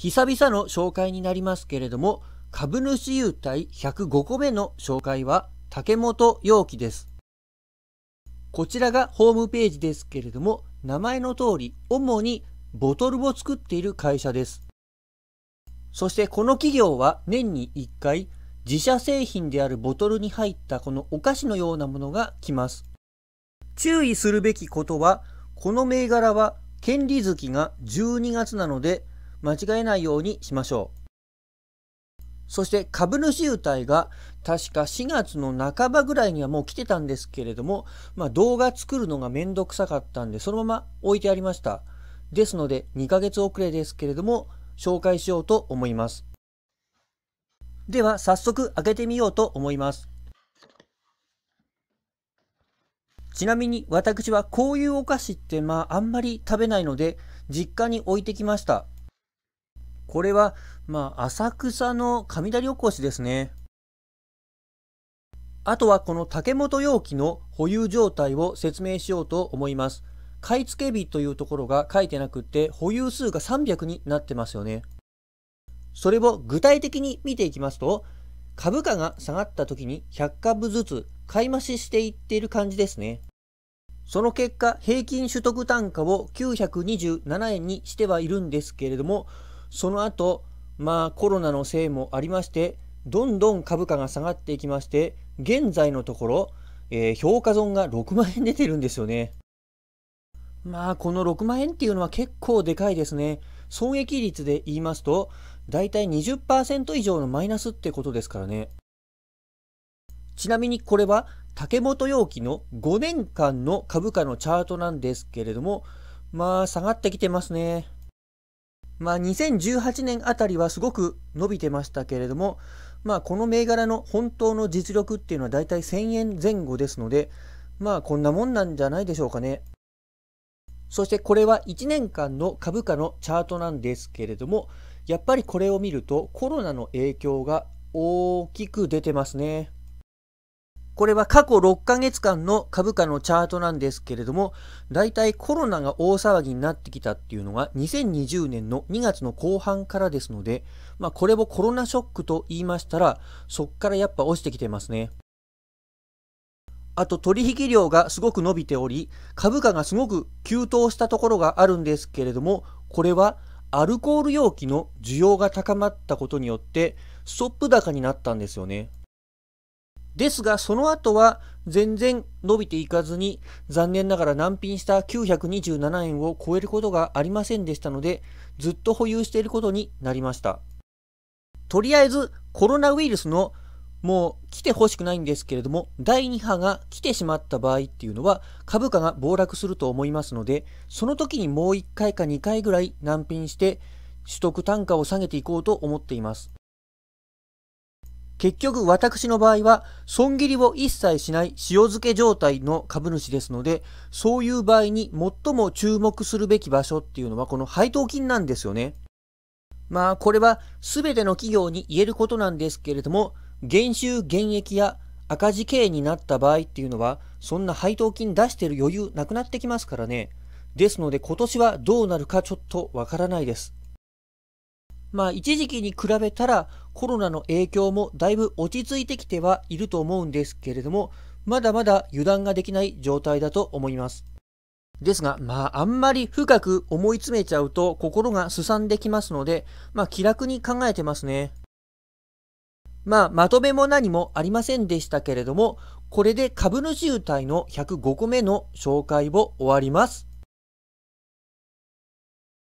久々の紹介になりますけれども、株主優待105個目の紹介は竹本陽樹です。こちらがホームページですけれども、名前の通り、主にボトルを作っている会社です。そしてこの企業は年に1回、自社製品であるボトルに入ったこのお菓子のようなものが来ます。注意するべきことは、この銘柄は権利月が12月なので、間違えないようにしましょう。そして株主優待が確か4月の半ばぐらいにはもう来てたんですけれども、まあ、動画作るのがめんどくさかったんでそのまま置いてありました。ですので2ヶ月遅れですけれども紹介しようと思います。では早速開けてみようと思います。ちなみに私はこういうお菓子ってまああんまり食べないので実家に置いてきました。これは、まあ、浅草の雷おこしですね。あとはこの竹本容器の保有状態を説明しようと思います。買い付け日というところが書いてなくて、保有数が300になってますよね。それを具体的に見ていきますと、株価が下がった時に100株ずつ買い増ししていっている感じですね。その結果、平均取得単価を927円にしてはいるんですけれども、その後、まあコロナのせいもありまして、どんどん株価が下がっていきまして、現在のところ、えー、評価損が6万円出てるんですよね。まあこの6万円っていうのは結構でかいですね。損益率で言いますと、だいたい20%以上のマイナスってことですからね。ちなみにこれは竹本容器の5年間の株価のチャートなんですけれども、まあ下がってきてますね。まあ、2018年あたりはすごく伸びてましたけれども、まあ、この銘柄の本当の実力っていうのはだいたい1000円前後ですので、まあ、こんなもんなんじゃないでしょうかね。そしてこれは1年間の株価のチャートなんですけれども、やっぱりこれを見るとコロナの影響が大きく出てますね。これは過去6ヶ月間の株価のチャートなんですけれども、大体コロナが大騒ぎになってきたっていうのが2020年の2月の後半からですので、まあこれをコロナショックと言いましたら、そっからやっぱ落ちてきてますね。あと取引量がすごく伸びており、株価がすごく急騰したところがあるんですけれども、これはアルコール容器の需要が高まったことによって、ストップ高になったんですよね。ですが、その後は全然伸びていかずに、残念ながら難品した927円を超えることがありませんでしたので、ずっと保有していることになりました。とりあえず、コロナウイルスのもう来てほしくないんですけれども、第2波が来てしまった場合っていうのは、株価が暴落すると思いますので、その時にもう1回か2回ぐらい難品して、取得単価を下げていこうと思っています。結局私の場合は損切りを一切しない塩漬け状態の株主ですのでそういう場合に最も注目するべき場所っていうのはこの配当金なんですよね。まあこれは全ての企業に言えることなんですけれども減収減益や赤字経営になった場合っていうのはそんな配当金出してる余裕なくなってきますからね。ですので今年はどうなるかちょっとわからないです。まあ一時期に比べたらコロナの影響もだいぶ落ち着いてきてはいると思うんですけれども、まだまだ油断ができない状態だと思います。ですが、まああんまり深く思い詰めちゃうと心がすさんできますので、まあ気楽に考えてますね。まあまとめも何もありませんでしたけれども、これで株主優待の105個目の紹介を終わります。